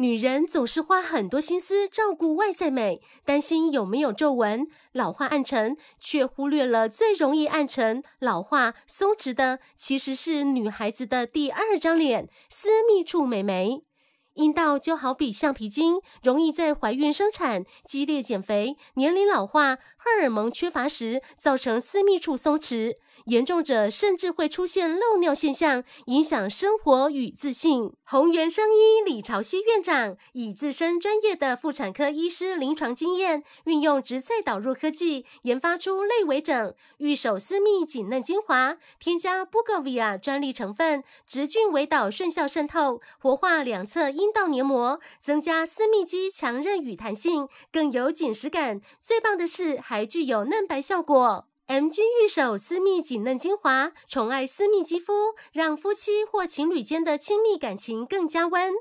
女人总是花很多心思照顾外在美，担心有没有皱纹、老化、暗沉，却忽略了最容易暗沉、老化、松弛的其实是女孩子的第二张脸——私密处美眉。阴道就好比橡皮筋，容易在怀孕、生产、激烈减肥、年龄老化、荷尔蒙缺乏时造成私密处松弛，严重者甚至会出现漏尿现象，影响生活与自信。宏源生医李朝熙院长以自身专业的妇产科医师临床经验，运用植萃导入科技研发出类为整玉手私密紧嫩精华，添加 Bogavia 专利成分，植菌围导顺效渗透，活化两侧。阴道黏膜增加私密肌强韧与弹性，更有紧实感。最棒的是，还具有嫩白效果。M g 玉手私密紧嫩精华，宠爱私密肌肤，让夫妻或情侣间的亲密感情更加温。